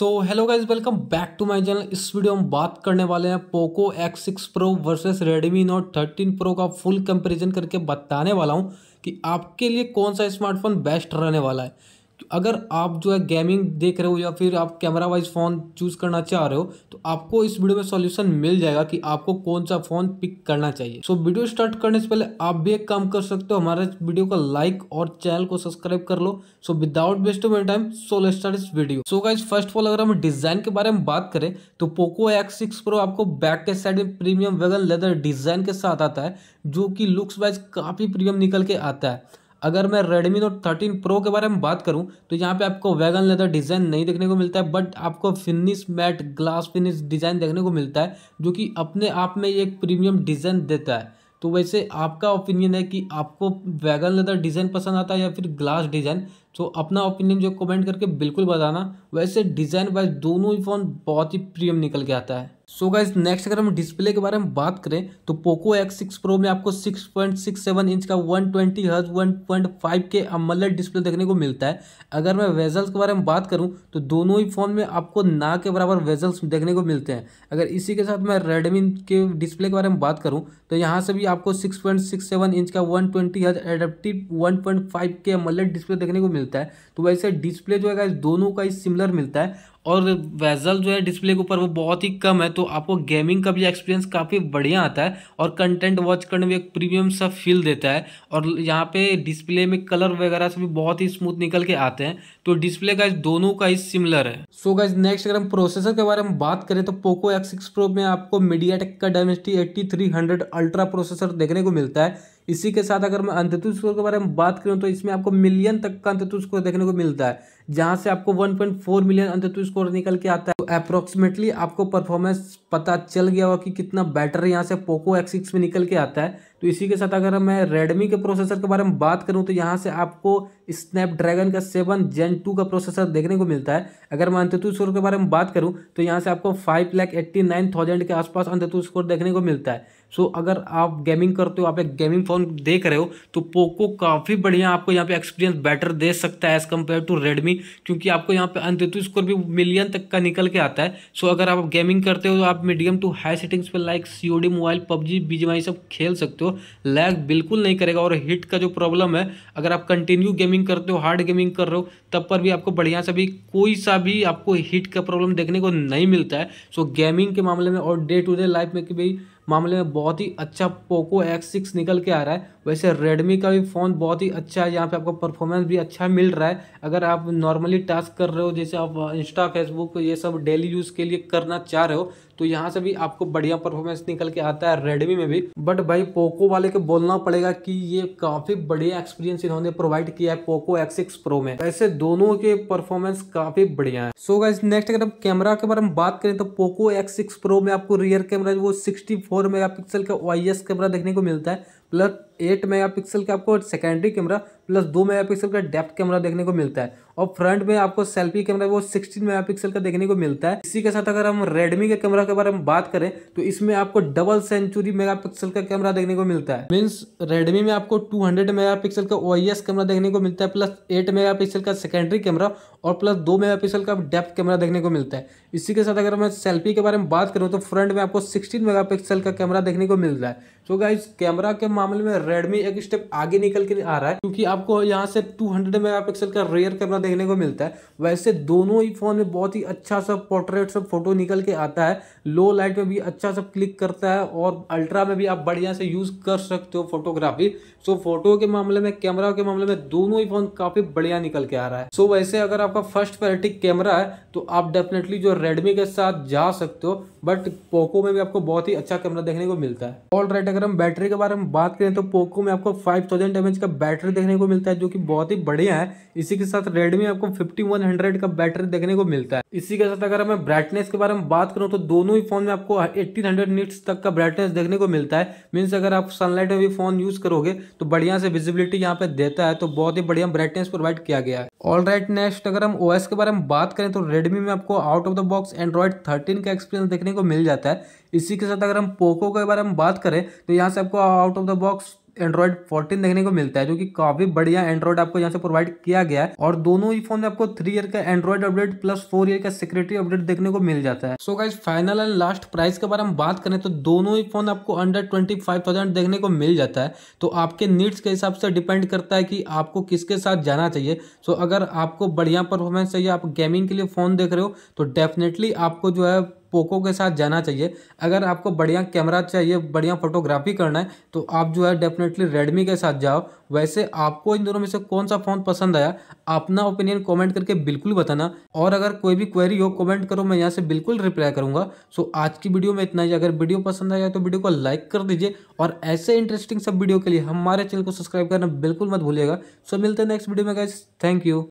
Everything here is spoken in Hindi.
so hello guys welcome back to my channel इस वीडियो में बात करने वाले हैं Poco X6 pro versus Redmi note thirteen pro का फुल कंपैरिजन करके बताने वाला हूं कि आपके लिए कौन सा स्मार्टफोन बेस्ट रहने वाला है अगर आप जो है गेमिंग देख रहे हो या फिर आप कैमरा वाइज फ़ोन चूज़ करना चाह रहे हो तो आपको इस वीडियो में सॉल्यूशन मिल जाएगा कि आपको कौन सा फ़ोन पिक करना चाहिए सो वीडियो स्टार्ट करने से पहले आप भी एक काम कर सकते हो हमारे वीडियो को लाइक और चैनल को सब्सक्राइब कर लो so without waste of time so let start इस वीडियो so guys first of all अगर हम डिज़ाइन के बारे में बात करें तो पोको एक्स सिक्स प्रो आपको बैक के साइड में प्रीमियम वेगन लेदर डिज़ाइन के साथ आता है जो कि लुक्स वाइज काफ़ी प्रीमियम निकल के आता है अगर मैं रेडमी नोट थर्टीन प्रो के बारे में बात करूं तो यहाँ पे आपको वैगन लेदर डिज़ाइन नहीं देखने को मिलता है बट आपको finish matte glass finish design देखने को मिलता है जो कि अपने आप में एक प्रीमियम डिज़ाइन देता है तो वैसे आपका ओपिनियन है कि आपको वैगन लेदर डिज़ाइन पसंद आता है या फिर ग्लास डिज़ाइन तो अपना ओपिनियन जो कमेंट करके बिल्कुल बताना वैसे डिज़ाइन वाइज दोनों ही फ़ोन बहुत ही प्रीमियम निकल के आता है सो गाइज नेक्स्ट अगर हम डिस्प्ले के बारे में बात करें तो पोको एक्स सिक्स प्रो में आपको six point six seven inch का वन ट्वेंटी हज one point five K AMOLED display देखने को मिलता है अगर मैं वेजल्स के बारे में बात करूं तो दोनों ही फ़ोन में आपको ना के बराबर वेजल्स देखने को मिलते हैं अगर इसी के साथ मैं रेडमी के डिस्प्ले के बारे में बात करूँ तो यहाँ से भी आपको six point six seven inch का वन ट्वेंटी हज adaptive one point five K AMOLED display देखने को मिलता है तो वैसे डिस्प्ले जो है गाइज दोनों का ही सिमिलर मिलता है और वेजल जो है डिस्प्ले के ऊपर वो बहुत ही कम है तो आपको गेमिंग का भी एक्सपीरियंस काफ़ी बढ़िया आता है और कंटेंट वॉच करने में एक प्रीमियम सा फील देता है और यहाँ पे डिस्प्ले में कलर वगैरह से भी बहुत ही स्मूथ निकल के आते हैं तो डिस्प्ले का दोनों का ही सिमिलर है सो गाइज नेक्स्ट अगर हम प्रोसेसर के बारे में बात करें तो पोको एक्स सिक्स प्रो में आपको मीडिया का Dimensity eighty three hundred ultra processor देखने को मिलता है इसी के साथ अगर मैं अंतत्व स्कोर के बारे में बात करूँ तो इसमें आपको मिलियन तक का अंतत्व स्कोर देखने को मिलता है जहाँ से आपको 1.4 मिलियन अंतत्व स्कोर निकल के आता है तो अप्रोक्सीमेटली आपको परफॉर्मेंस पता चल गया होगा कि कितना बैटर यहाँ से पोको एक्स में निकल के आता है तो इसी के साथ अगर मैं रेडमी के प्रोसेसर के बारे में बात करूँ तो यहाँ से आपको स्नैपड्रैगन का सेवन जेन टू का प्रोसेसर देखने को मिलता है अगर मैं अंतु स्कोर के बारे में बात करूँ तो यहाँ से आपको five lakh eighty nine thousand के आसपास अंतु स्कोर देखने को मिलता है सो अगर आप गेमिंग करते हो आप एक गेमिंग फ़ोन देख रहे हो तो पोको काफ़ी बढ़िया आपको यहाँ पे एक्सपीरियंस बेटर दे सकता है एज़ कम्पेयर टू रेडमी क्योंकि आपको यहाँ पे अंतु स्कोर भी मिलियन तक का निकल के आता है सो अगर आप गेमिंग करते हो तो आप मीडियम टू हाई सेटिंग्स पर लाइक सी मोबाइल पबजी बीजेमाई सब खेल सकते हो लैग बिल्कुल नहीं करेगा और हिट का जो प्रॉब्लम है अगर आप कंटिन्यू गेमिंग करते हो हार्ड गेमिंग कर रहे हो तब पर भी आपको बढ़िया सा भी कोई सा भी आपको हिट का प्रॉब्लम देखने को नहीं मिलता है सो गेमिंग के मामले में और डे टू डे लाइफ में कि भाई मामले में बहुत ही अच्छा पोको एक्स सिक्स निकल के आ रहा है वैसे रेडमी का भी फ़ोन बहुत ही अच्छा है यहाँ पे आपको परफॉर्मेंस भी अच्छा मिल रहा है अगर आप नॉर्मली टास्क कर रहे हो जैसे आप इंस्टा फेसबुक ये सब डेली यूज़ के लिए करना चाह रहे हो तो यहाँ से भी आपको बढ़िया परफॉर्मेंस निकल के आता है रेडमी में भी बट भाई पोको वाले को बोलना पड़ेगा कि ये काफ़ी बढ़िया एक्सपीरियंस इन्होंने प्रोवाइड किया है पोको एक्स सिक्स प्रो में ऐसे दोनों के परफॉर्मेंस काफ़ी बढ़िया है सो गाइज नेक्स्ट अगर आप कैमरा के बारे में बात करें तो पोको एक्स सिक्स प्रो में आपको रियर कैमरा वो सिक्सटी फोर मेगा पिक्सल का वाई एस कैमरा देखने को मिलता है प्लस एट मेगापिक्सल का आपको सेकेंडरी कैमरा प्लस दो मेगापिक्सल का डेप्थ कैमरा देखने को मिलता है और फ्रंट में आपको सेल्फी कैमरा वो सिक्सटीन मेगापिक्सल का देखने को मिलता है इसी के साथ अगर हम रेडमी के कैमरा के बारे में बात करें तो इसमें आपको डबल सेंचुरी मेगापिक्सल का कैमरा देखने को मिलता है मीन्स रेडमी में आपको टू हंड्रेड पिक्सल का ओ कैमरा देखने को मिलता है प्लस एट पिक्सल का सेकेंडरी कैमरा और प्लस दो पिक्सल का डेप्थ कैमरा देखने को मिलता है इसी के साथ अगर मैं सेल्फी के बारे में बात करूँ तो फ्रंट में आपको सिक्सटीन पिक्सल का कैमरा देखने को मिलता है सो गाइज कैमरा के मामले में रेडमी एक स्टेप आगे निकल के आ रहा है क्योंकि आपको यहाँ से 200 पिक्सल का रेयर कैमरा देखने को मिलता है वैसे दोनों ही फोन में बहुत ही अच्छा सा पोर्ट्रेट सब फोटो निकल के आता है लो लाइट में भी अच्छा सा क्लिक करता है और अल्ट्रा में भी आप बढ़िया से यूज़ कर सकते हो फोटोग्राफी सो फोटो के मामले में कैमरा के मामले में दोनों ही फोन काफ़ी बढ़िया निकल के आ रहा है सो वैसे अगर आपका फर्स्ट प्रायोरिटी कैमरा है तो आप डेफिनेटली जो रेडमी के साथ जा सकते हो बट पोको में भी आपको बहुत ही अच्छा कैमरा देखने को मिलता है ऑल राइट अगर हम बैटरी के बारे में बात करें तो पोको में आपको फाइव थाउजेंड एम का बैटरी देखने को मिलता है जो कि बहुत ही बढ़िया है इसी के साथ रेडमी आपको फिफ्टी वन हंड्रेड का बैटरी देखने को मिलता है इसी के साथ अगर मैं ब्राइटनेस के बारे में बात करूँ तो दोनों ही फोन में आपको एट्टीन हंड्रेड तक का ब्राइटनेस देखने को मिलता है मीन्स अगर आप सनलाइट में भी फोन यूज करोगे तो बढ़िया से विजिबिलिटी यहाँ पे देता है तो बहुत ही बढ़िया ब्राइटनेस प्रोवाइड किया गया है ऑल राइट नेक्स्ट अगर हम ओ के बारे में बात करें तो रेडमी में आपको out of the box Android thirteen का एक्सपीरियंस देखने को मिल जाता है इसी के साथ अगर हम पोको के बारे में बात करें तो यहाँ से आपको out of the box Android 14 देखने को मिलता है जो कि काफी बढ़िया एंड्रॉयड आपको यहाँ से प्रोवाइड किया गया है और दोनों ही फोन में आपको थ्री ईयर का Android update plus four year का सिक्योरिटी अपडेट देखने को मिल जाता है so guys final and last price के बारे में बात करें तो दोनों ही फोन आपको अंडर ट्वेंटी फाइव थाउजेंड देखने को मिल जाता है तो आपके नीड्स के हिसाब से डिपेंड करता है कि आपको किसके साथ जाना चाहिए सो अगर आपको बढ़िया परफॉर्मेंस चाहिए आप गेमिंग के लिए फोन देख रहे हो तो डेफिनेटली आपको जो है पोको के साथ जाना चाहिए अगर आपको बढ़िया कैमरा चाहिए बढ़िया फोटोग्राफी करना है तो आप जो है डेफिनेटली रेडमी के साथ जाओ वैसे आपको इन दोनों में से कौन सा फ़ोन पसंद आया अपना ओपिनियन कमेंट करके बिल्कुल बताना और अगर कोई भी क्वेरी हो कमेंट करो मैं यहाँ से बिल्कुल रिप्लाई करूँगा सो आज की वीडियो में इतना ही अगर वीडियो पसंद आया तो वीडियो को लाइक कर दीजिए और ऐसे इंटरेस्टिंग सब वीडियो के लिए हमारे चैनल को सब्सक्राइब करना बिल्कुल मत भूलिएगा सो मिलते हैं नेक्स्ट वीडियो में गाइज थैंक यू